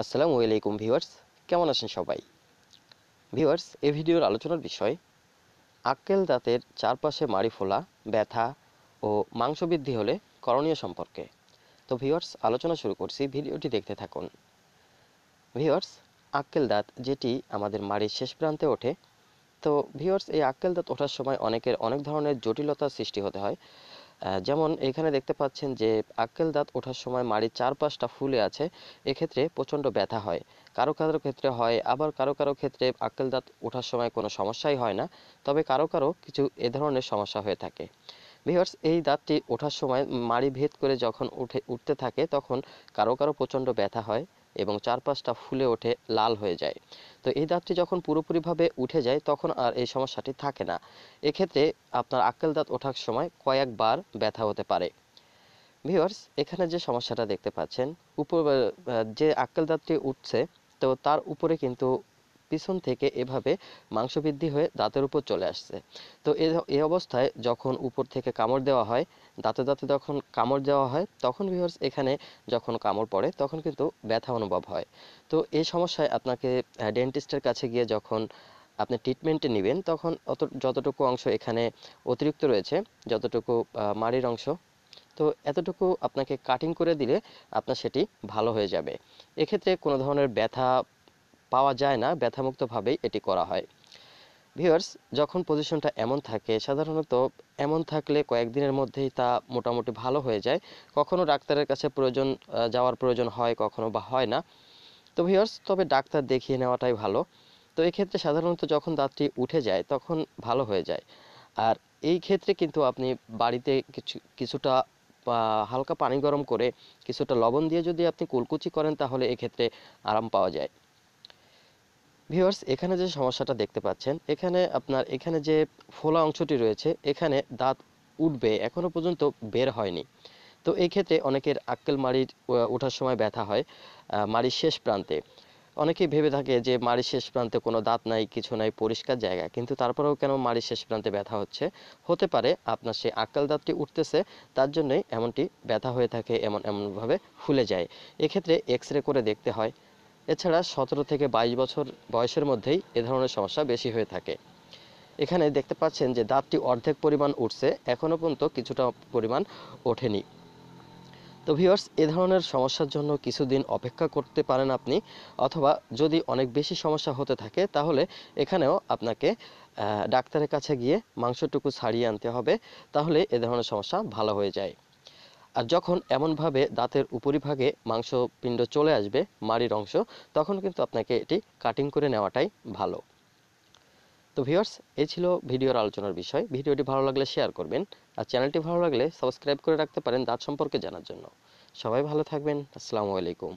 আসসালামু আলাইকুম ভিউয়ার্স কেমন আছেন সবাই ভিউয়ার্স এ ভিডিওর আলোচনার বিষয় আক্কেল দাঁতের চারপাশে মাড়ি ফোলা ব্যথা ও মাংস বৃদ্ধি হলে করণীয় সম্পর্কে তো ভিউয়ার্স আলোচনা শুরু করছি ভিডিওটি দেখতে থাকুন ভিউয়ার্স আক্কেল দাঁত যেটি আমাদের মাড়ির শেষ প্রান্তে ওঠে তো ভিউয়ার্স এই আক্কেল দাঁত ওঠার সময় অনেকের অনেক ধরনের জটিলতার সৃষ্টি হতে হয় যেমন এখানে দেখতে পাচ্ছেন যে আক্কেল দাঁত ওঠার সময় মাড়ির চারপাশটা ফুলে আছে এক্ষেত্রে প্রচণ্ড ব্যথা হয় কারো কারো ক্ষেত্রে হয় আবার কারো কারো ক্ষেত্রে আক্কেল দাঁত ওঠার সময় কোনো সমস্যাই হয় না তবে কারো কারো কিছু এ ধরনের সমস্যা হয়ে থাকে ভিউয়ার্স এই দাঁতটি ওঠার সময় মাড়ি ভেদ করে যখন উঠে উঠতে থাকে তখন কারো কারো প্রচণ্ড ব্যথা হয় এবং চারপাশটা ফুলে ওঠে লাল হয়ে যায় তো এই দাঁতটি যখন পুরোপুরিভাবে উঠে যায় তখন আর এই সমস্যাটি থাকে না এক্ষেত্রে আপনার আক্কেল দাঁত ওঠার সময় কয়েকবার ব্যথা হতে পারে ভিউয়ার্স এখানে যে সমস্যাটা দেখতে পাচ্ছেন উপর যে আক্কেল দাঁতটি উঠছে তো তার উপরে কিন্তু পিছন থেকে এভাবে মাংস বৃদ্ধি হয়ে দাঁতের উপর চলে আসছে তো এ অবস্থায় যখন উপর থেকে কামড় দেওয়া হয় দাঁতে দাঁতে যখন কামড় দেওয়া হয় তখন ভিউয়ার্স এখানে যখন কামড় পড়ে তখন কিন্তু ব্যথা অনুভব হয় তো এই সমস্যায় আপনাকে ডেন্টিস্টের কাছে গিয়ে যখন আপনি ট্রিটমেন্টে নেবেন তখন অত যতটুকু অংশ এখানে অতিরিক্ত রয়েছে যতটুকু মাড়ির অংশ তো এতটুকু আপনাকে কাটিং করে দিলে আপনার সেটি ভালো হয়ে যাবে এক্ষেত্রে কোনো ধরনের ব্যথা পাওয়া যায় না ব্যথামুক্তভাবেই এটি করা হয় ভিউয়ার্স যখন পজিশনটা এমন থাকে সাধারণত এমন থাকলে কয়েকদিনের মধ্যেই তা মোটামুটি ভালো হয়ে যায় কখনো ডাক্তারের কাছে প্রয়োজন যাওয়ার প্রয়োজন হয় কখনো বা হয় না তো ভিউয়ার্স তবে ডাক্তার দেখিয়ে নেওয়াটাই ভালো তো এক্ষেত্রে সাধারণত যখন দাঁতটি উঠে যায় তখন ভালো হয়ে যায় আর এই ক্ষেত্রে কিন্তু আপনি বাড়িতে কিছু কিছুটা হালকা পানি গরম করে কিছুটা লবণ দিয়ে যদি আপনি কুলকুচি করেন তাহলে এক্ষেত্রে আরাম পাওয়া যায় ভিউয়ার্স এখানে যে সমস্যাটা দেখতে পাচ্ছেন এখানে আপনার এখানে যে ফোলা অংশটি রয়েছে এখানে দাঁত উঠবে এখনও পর্যন্ত বের হয়নি তো এই ক্ষেত্রে অনেকের আক্কেল মাড়ির ওঠার সময় ব্যথা হয় মাড়ির শেষ প্রান্তে অনেকেই ভেবে থাকে যে মাড়ির শেষ প্রান্তে কোনো দাঁত নাই কিছু নাই পরিষ্কার জায়গা কিন্তু তারপরেও কেন মাড়ির শেষ প্রান্তে ব্যথা হচ্ছে হতে পারে আপনার সেই আক্কাল দাঁতটি উঠতেছে তার জন্যই এমনটি ব্যথা হয়ে থাকে এমন এমনভাবে ফুলে যায় এক্ষেত্রে এক্স রে করে দেখতে হয় এছাড়া সতেরো থেকে বাইশ বছর বয়সের মধ্যেই এ ধরনের সমস্যা বেশি হয়ে থাকে এখানে দেখতে পাচ্ছেন যে দাঁতটি অর্ধেক পরিমাণ উঠছে এখনও পর্যন্ত কিছুটা পরিমাণ ওঠেনি তো ভিওর্স এ ধরনের সমস্যার জন্য কিছুদিন অপেক্ষা করতে পারেন আপনি অথবা যদি অনেক বেশি সমস্যা হতে থাকে তাহলে এখানেও আপনাকে ডাক্তারের কাছে গিয়ে মাংসটুকু ছাড়িয়ে আনতে হবে তাহলে এ ধরনের সমস্যা ভালো হয়ে যায় আর যখন এমনভাবে দাঁতের উপরিভাগে মাংসপিণ্ড চলে আসবে মাড়ির অংশ তখন কিন্তু আপনাকে এটি কাটিং করে নেওয়াটাই ভালো তো ভিউয়ার্স এ ছিল ভিডিওর আলোচনার বিষয় ভিডিওটি ভালো লাগলে শেয়ার করবেন আর চ্যানেলটি ভালো লাগলে সাবস্ক্রাইব করে রাখতে পারেন দাঁত সম্পর্কে জানার জন্য সবাই ভালো থাকবেন আসসালামু আলাইকুম